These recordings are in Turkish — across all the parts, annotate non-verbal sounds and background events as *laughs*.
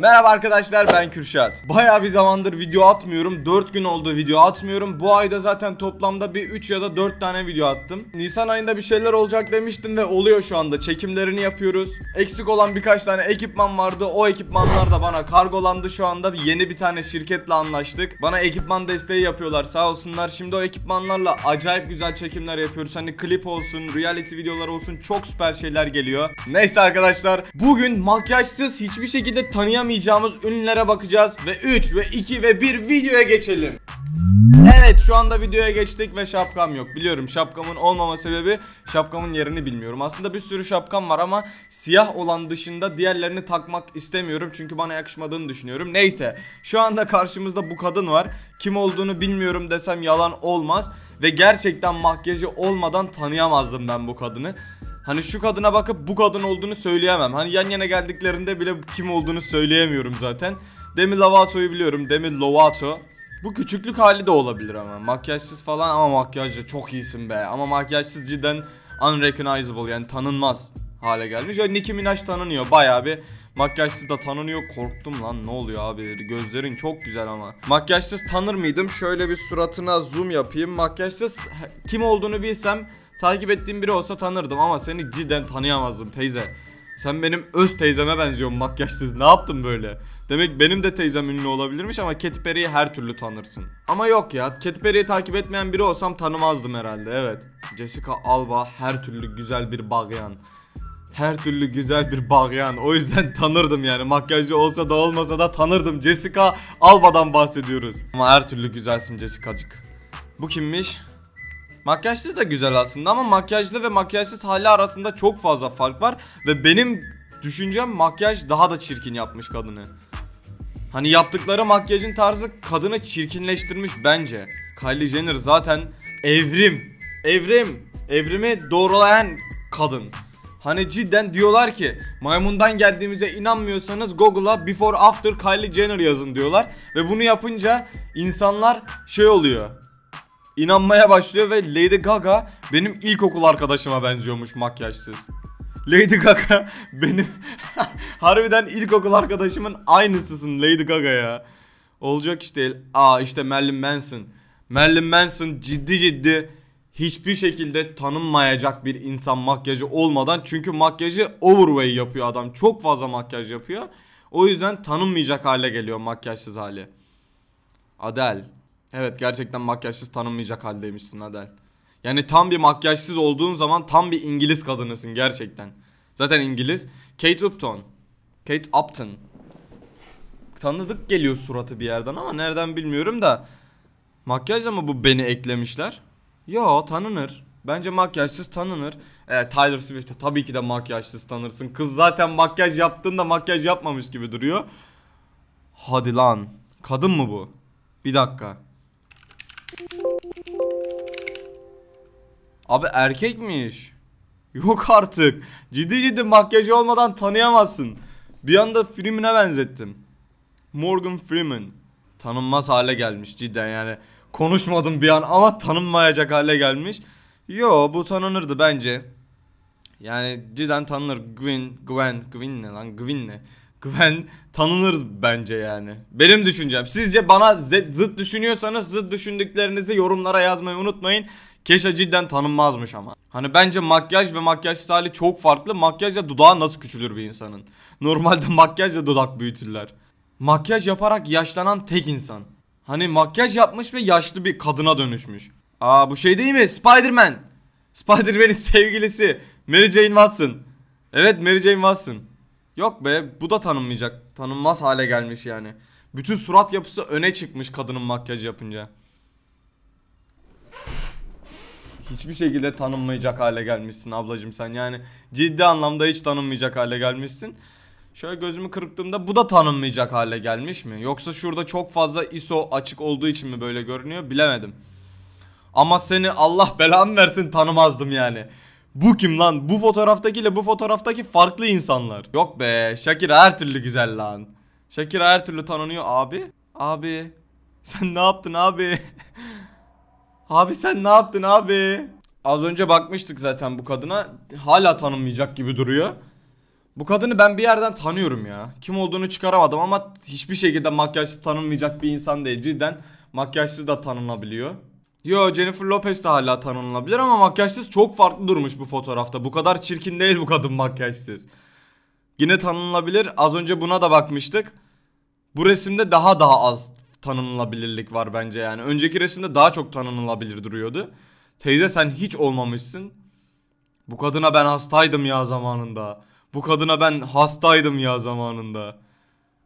Merhaba arkadaşlar ben Kürşat. Baya bir zamandır video atmıyorum. 4 gün oldu video atmıyorum. Bu ayda zaten toplamda bir 3 ya da 4 tane video attım. Nisan ayında bir şeyler olacak demiştim ve oluyor şu anda. Çekimlerini yapıyoruz. Eksik olan birkaç tane ekipman vardı. O ekipmanlar da bana kargolandı şu anda. Yeni bir tane şirketle anlaştık. Bana ekipman desteği yapıyorlar sağ olsunlar. Şimdi o ekipmanlarla acayip güzel çekimler yapıyoruz. Hani klip olsun, reality videolar olsun çok süper şeyler geliyor. Neyse arkadaşlar bugün makyajsız hiçbir şekilde tanıyamayacağım tanıyamayacağımız ünlülere bakacağız. Ve 3 ve 2 ve 1 videoya geçelim. Evet şu anda videoya geçtik ve şapkam yok biliyorum şapkamın olmama sebebi şapkamın yerini bilmiyorum aslında bir sürü şapkam var ama siyah olan dışında diğerlerini takmak istemiyorum çünkü bana yakışmadığını düşünüyorum neyse şu anda karşımızda bu kadın var kim olduğunu bilmiyorum desem yalan olmaz ve gerçekten makyajı olmadan tanıyamazdım ben bu kadını Hani şu kadına bakıp bu kadın olduğunu söyleyemem. Hani yan yana geldiklerinde bile kim olduğunu söyleyemiyorum zaten. Demi Lovato'yu biliyorum. Demi Lovato. Bu küçüklük hali de olabilir ama. Makyajsız falan ama makyajla çok iyisin be. Ama makyajsız cidden unrecognizable yani tanınmaz hale gelmiş. Ya Nicki Minaj tanınıyor baya bir. Makyajsız da tanınıyor. Korktum lan ne oluyor abi? Gözlerin çok güzel ama. Makyajsız tanır mıydım? Şöyle bir suratına zoom yapayım. Makyajsız kim olduğunu bilsem Takip ettiğim biri olsa tanırdım ama seni cidden tanıyamazdım teyze. Sen benim öz teyzeme benziyorsun makyajsız. Ne yaptın böyle? Demek benim de teyzem ünlü olabilirmiş ama Katy Perry'i her türlü tanırsın. Ama yok ya. Katy Perry'i takip etmeyen biri olsam tanımazdım herhalde. Evet. Jessica Alba her türlü güzel bir bagyan. Her türlü güzel bir bagyan. O yüzden *laughs* tanırdım yani. Makyajlı olsa da olmasa da tanırdım. Jessica Alba'dan bahsediyoruz. Ama her türlü güzelsin Jessica'cık. Bu kimmiş? Makyajsız da güzel aslında ama makyajlı ve makyajsız hali arasında çok fazla fark var. Ve benim düşüncem makyaj daha da çirkin yapmış kadını. Hani yaptıkları makyajın tarzı kadını çirkinleştirmiş bence. Kylie Jenner zaten evrim, evrim, evrimi doğrulayan kadın. Hani cidden diyorlar ki maymundan geldiğimize inanmıyorsanız Google'a before after Kylie Jenner yazın diyorlar. Ve bunu yapınca insanlar şey oluyor inanmaya başlıyor ve Lady Gaga benim ilkokul arkadaşıma benziyormuş makyajsız. Lady Gaga *laughs* benim *laughs* harbiden ilkokul arkadaşımın aynısısın Lady Gaga ya. Olacak işte. Aa işte Marilyn Manson. Marilyn Manson ciddi ciddi hiçbir şekilde tanınmayacak bir insan makyajı olmadan çünkü makyajı overway yapıyor adam. Çok fazla makyaj yapıyor. O yüzden tanınmayacak hale geliyor makyajsız hali. Adel Evet gerçekten makyajsız tanınmayacak haldeymişsin Adel. Yani tam bir makyajsız olduğun zaman tam bir İngiliz kadınısın gerçekten. Zaten İngiliz. Kate Upton. Kate Upton. Tanıdık geliyor suratı bir yerden ama nereden bilmiyorum da. Makyajla mı bu beni eklemişler? Yo tanınır. Bence makyajsız tanınır. Ee, Tyler Swift'e tabii ki de makyajsız tanırsın. Kız zaten makyaj yaptığında makyaj yapmamış gibi duruyor. Hadi lan. Kadın mı bu? Bir dakika. Abi erkekmiş. Yok artık. Ciddi ciddi makyajı olmadan tanıyamazsın. Bir anda Freeman'e benzettim. Morgan Freeman. Tanınmaz hale gelmiş cidden yani. Konuşmadım bir an ama tanınmayacak hale gelmiş. Yo bu tanınırdı bence. Yani cidden tanınır. Gwyn, Gwen, Gwyn ne lan? Gwyn ne? Gwen tanınır bence yani. Benim düşüncem. Sizce bana zıt düşünüyorsanız zıt düşündüklerinizi yorumlara yazmayı unutmayın. Keşa cidden tanınmazmış ama. Hani bence makyaj ve makyajsız hali çok farklı. Makyajla dudağı nasıl küçülür bir insanın? Normalde *laughs* makyajla dudak büyütürler. Makyaj yaparak yaşlanan tek insan. Hani makyaj yapmış ve yaşlı bir kadına dönüşmüş. Aa bu şey değil mi? Spider-Man. Spider-Man'in *laughs* sevgilisi. Mary Jane Watson. Evet Mary Jane Watson. Yok be bu da tanınmayacak. Tanınmaz hale gelmiş yani. Bütün surat yapısı öne çıkmış kadının makyaj yapınca. Hiçbir şekilde tanınmayacak hale gelmişsin ablacım sen yani. Ciddi anlamda hiç tanınmayacak hale gelmişsin. Şöyle gözümü kırptığımda bu da tanınmayacak hale gelmiş mi? Yoksa şurada çok fazla ISO açık olduğu için mi böyle görünüyor bilemedim. Ama seni Allah belanı versin tanımazdım yani. Bu kim lan? Bu fotoğraftakiyle bu fotoğraftaki farklı insanlar. Yok be. Şakir her türlü güzel lan. Şakir her türlü tanınıyor abi. Abi. *laughs* Sen ne yaptın abi? *laughs* abi sen ne yaptın abi? Az önce bakmıştık zaten bu kadına. Hala tanınmayacak gibi duruyor. Bu kadını ben bir yerden tanıyorum ya. Kim olduğunu çıkaramadım ama hiçbir şekilde makyajsız tanınmayacak bir insan değil. Cidden makyajsız da tanınabiliyor. Yo Jennifer Lopez de hala tanınılabilir ama makyajsız çok farklı durmuş bu fotoğrafta. Bu kadar çirkin değil bu kadın makyajsız. Yine tanınılabilir. Az önce buna da bakmıştık. Bu resimde daha daha az tanınılabilirlik var bence yani. Önceki resimde daha çok tanınılabilir duruyordu. Teyze sen hiç olmamışsın. Bu kadına ben hastaydım ya zamanında. Bu kadına ben hastaydım ya zamanında.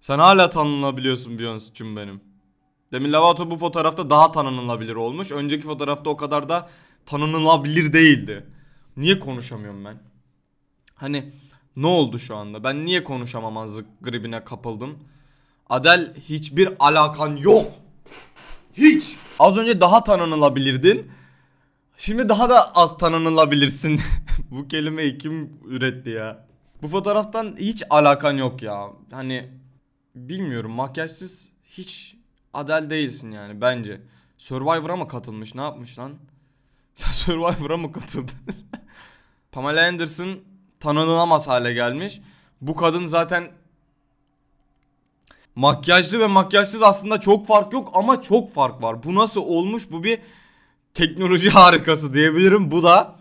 Sen hala tanınabiliyorsun Beyoncé'cum benim. Demi Lovato bu fotoğrafta daha tanınılabilir olmuş. Önceki fotoğrafta o kadar da tanınılabilir değildi. Niye konuşamıyorum ben? Hani ne oldu şu anda? Ben niye konuşamamazlık gribine kapıldım? Adel hiçbir alakan yok. Hiç. Az önce daha tanınılabilirdin. Şimdi daha da az tanınılabilirsin. *laughs* bu kelimeyi kim üretti ya? Bu fotoğraftan hiç alakan yok ya. Hani bilmiyorum makyajsız hiç Adel değilsin yani bence. Survivor'a mı katılmış? Ne yapmış lan? *laughs* Sen Survivor'a mı katıldın? *laughs* Pamela Anderson tanınamaz hale gelmiş. Bu kadın zaten makyajlı ve makyajsız aslında çok fark yok ama çok fark var. Bu nasıl olmuş? Bu bir teknoloji *laughs* harikası diyebilirim. Bu da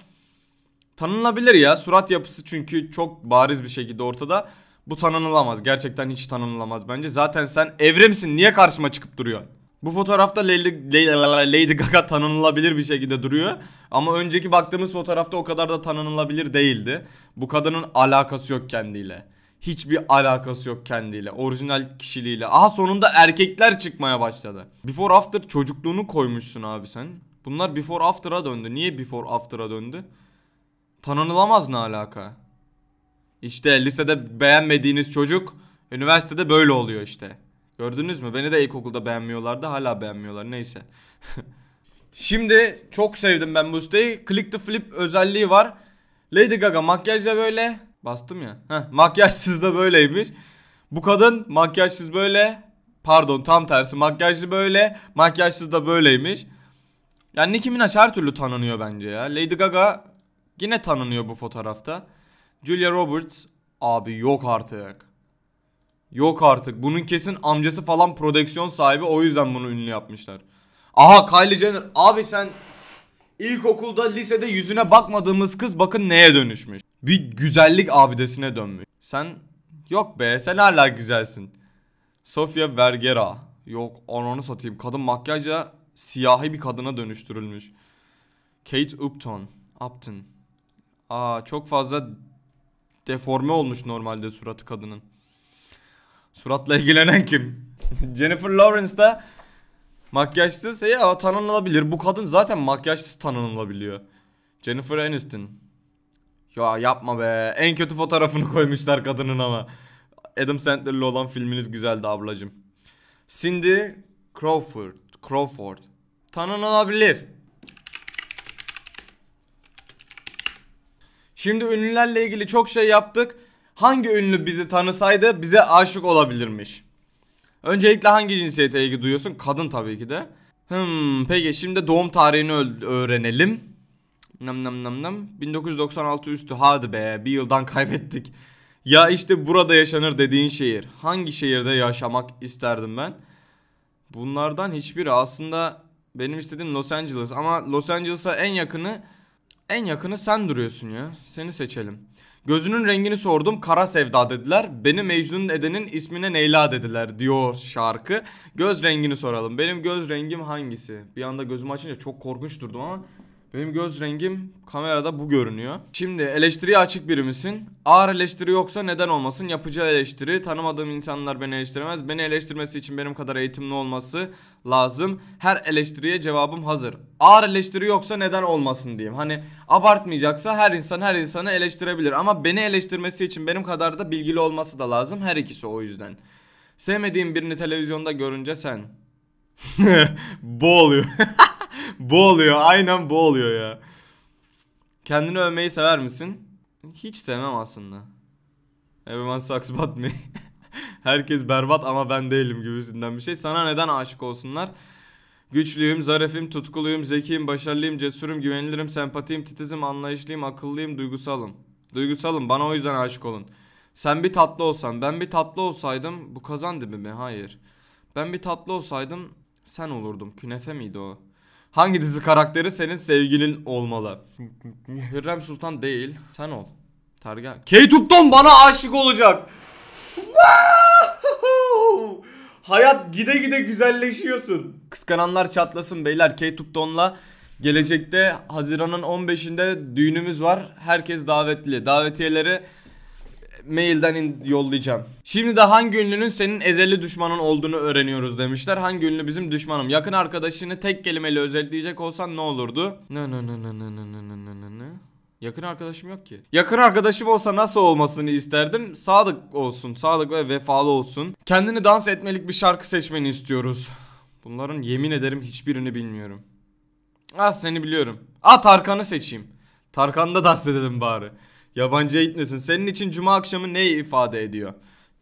tanınabilir ya. Surat yapısı çünkü çok bariz bir şekilde ortada. Bu tanınılamaz. Gerçekten hiç tanınılamaz bence. Zaten sen evrimsin. Niye karşıma çıkıp duruyorsun? Bu fotoğrafta Lady, Lady Gaga tanınılabilir bir şekilde duruyor. Ama önceki baktığımız fotoğrafta o kadar da tanınılabilir değildi. Bu kadının alakası yok kendiyle. Hiçbir alakası yok kendiyle. Orijinal kişiliğiyle. Aha sonunda erkekler çıkmaya başladı. Before after çocukluğunu koymuşsun abi sen. Bunlar before after'a döndü. Niye before after'a döndü? Tanınılamaz ne alaka? İşte lisede beğenmediğiniz çocuk üniversitede böyle oluyor işte. Gördünüz mü? Beni de ilkokulda beğenmiyorlardı. Hala beğenmiyorlar. Neyse. *laughs* Şimdi çok sevdim ben bu siteyi. Click the flip özelliği var. Lady Gaga makyajla böyle. Bastım ya. Heh, makyajsız da böyleymiş. Bu kadın makyajsız böyle. Pardon tam tersi. Makyajlı böyle. Makyajsız da böyleymiş. Yani Nicki Minaj her türlü tanınıyor bence ya. Lady Gaga yine tanınıyor bu fotoğrafta. Julia Roberts. Abi yok artık. Yok artık. Bunun kesin amcası falan prodüksiyon sahibi. O yüzden bunu ünlü yapmışlar. Aha Kylie Jenner. Abi sen ilkokulda lisede yüzüne bakmadığımız kız bakın neye dönüşmüş. Bir güzellik abidesine dönmüş. Sen yok be sen hala güzelsin. Sofia Vergara. Yok onu satayım. Kadın makyajla siyahi bir kadına dönüştürülmüş. Kate Upton. Upton. Aa çok fazla deforme olmuş normalde suratı kadının. Suratla ilgilenen kim? *laughs* Jennifer Lawrence da makyajsız e, ya tanınılabilir. Bu kadın zaten makyajsız tanınılabiliyor. Jennifer Aniston. Ya yapma be. En kötü fotoğrafını koymuşlar kadının ama. Adam Sandler'le olan filminiz güzeldi ablacım. Cindy Crawford. Crawford. Tanınılabilir. Şimdi ünlülerle ilgili çok şey yaptık. Hangi ünlü bizi tanısaydı bize aşık olabilirmiş? Öncelikle hangi cinsiyete ilgi duyuyorsun? Kadın tabii ki de. Hmm, peki şimdi doğum tarihini öğrenelim. Nam nam nam nam. 1996 üstü hadi be bir yıldan *laughs* kaybettik. Ya işte burada yaşanır dediğin şehir. Hangi şehirde yaşamak isterdim ben? Bunlardan hiçbiri aslında benim istediğim Los Angeles ama Los Angeles'a en yakını en yakını sen duruyorsun ya. Seni seçelim. Gözünün rengini sordum kara sevda dediler. Beni Mecnun edenin ismine neyla dediler diyor şarkı. Göz rengini soralım. Benim göz rengim hangisi? Bir anda gözümü açınca çok korkunç durdum ama benim göz rengim kamerada bu görünüyor. Şimdi eleştiriye açık biri misin? Ağır eleştiri yoksa neden olmasın? Yapıcı eleştiri, tanımadığım insanlar beni eleştiremez. Beni eleştirmesi için benim kadar eğitimli olması lazım. Her eleştiriye cevabım hazır. Ağır eleştiri yoksa neden olmasın diyeyim. Hani abartmayacaksa her insan her insanı eleştirebilir. Ama beni eleştirmesi için benim kadar da bilgili olması da lazım. Her ikisi o yüzden. Sevmediğim birini televizyonda görünce sen. *laughs* bu oluyor. *laughs* *laughs* bu oluyor. Aynen bu oluyor ya. Kendini övmeyi sever misin? Hiç sevmem aslında. Everyone sucks but me. *laughs* Herkes berbat ama ben değilim gibisinden bir şey. Sana neden aşık olsunlar? Güçlüyüm, zarifim, tutkuluyum, zekiyim, başarılıyım, cesurum, güvenilirim, sempatiyim, titizim, anlayışlıyım, akıllıyım, duygusalım. Duygusalım, bana o yüzden aşık olun. Sen bir tatlı olsan, ben bir tatlı olsaydım, bu kazan dibi mi? Hayır. Ben bir tatlı olsaydım, sen olurdum. Künefe miydi o? Hangi dizi karakteri senin sevgilin olmalı? Hürrem Sultan değil. Sen ol. Targa. K-Tub'dan bana aşık olacak. Hayat gide gide güzelleşiyorsun. Kıskananlar çatlasın beyler. K-Tub'dan'la gelecekte Haziran'ın 15'inde düğünümüz var. Herkes davetli. Davetiyeleri mailden yollayacağım. Şimdi de hangi ünlünün senin ezeli düşmanın olduğunu öğreniyoruz demişler. Hangi ünlü bizim düşmanım? Yakın arkadaşını tek kelimeyle özetleyecek olsan ne olurdu? Ne ne ne ne ne ne ne ne ne ne? Yakın arkadaşım yok ki. Yakın arkadaşım olsa nasıl olmasını isterdim? Sadık olsun. Sadık ve vefalı olsun. Kendini dans etmelik bir şarkı seçmeni istiyoruz. Bunların yemin ederim hiçbirini bilmiyorum. Ah seni biliyorum. Ah Tarkan'ı seçeyim. Tarkan'da dans edelim bari. Yabancıya gitmesin. Senin için cuma akşamı neyi ifade ediyor?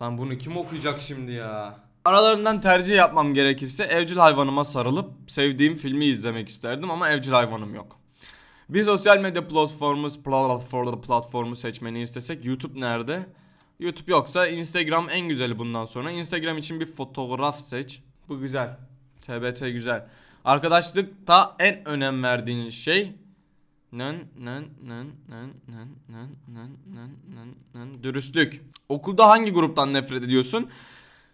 Lan bunu kim okuyacak şimdi ya? Aralarından tercih yapmam gerekirse evcil hayvanıma sarılıp sevdiğim filmi izlemek isterdim ama evcil hayvanım yok. Bir sosyal medya platformu, platformu, seçmeni istesek YouTube nerede? YouTube yoksa Instagram en güzeli bundan sonra. Instagram için bir fotoğraf seç. Bu güzel. TBT güzel. Arkadaşlıkta en önem verdiğin şey Nın nın nın nın nın nın nın nın nın nın dürüstlük. Okulda hangi gruptan nefret ediyorsun?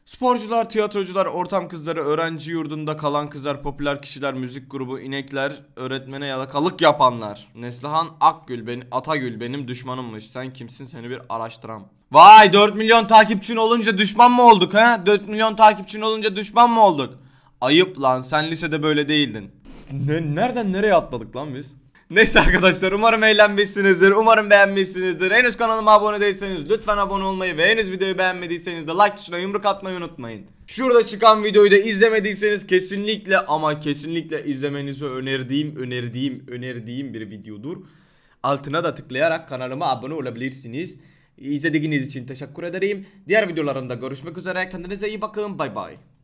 Sporcular, tiyatrocular, ortam kızları, öğrenci yurdunda kalan kızlar, popüler kişiler, müzik grubu, inekler, öğretmene yalakalık yapanlar. Neslihan Akgül, beni, Atagül benim düşmanımmış. Sen kimsin seni bir araştıram. Vay 4 milyon takipçin olunca düşman mı olduk ha? 4 milyon takipçin olunca düşman mı olduk? Ayıp lan sen lisede böyle değildin. Ne, nereden nereye atladık lan biz? Neyse arkadaşlar umarım eğlenmişsinizdir. Umarım beğenmişsinizdir. Henüz kanalıma abone değilseniz lütfen abone olmayı ve henüz videoyu beğenmediyseniz de like tuşuna yumruk atmayı unutmayın. Şurada çıkan videoyu da izlemediyseniz kesinlikle ama kesinlikle izlemenizi önerdiğim önerdiğim önerdiğim bir videodur. Altına da tıklayarak kanalıma abone olabilirsiniz. İzlediğiniz için teşekkür ederim. Diğer videolarımda görüşmek üzere. Kendinize iyi bakın. Bay bay.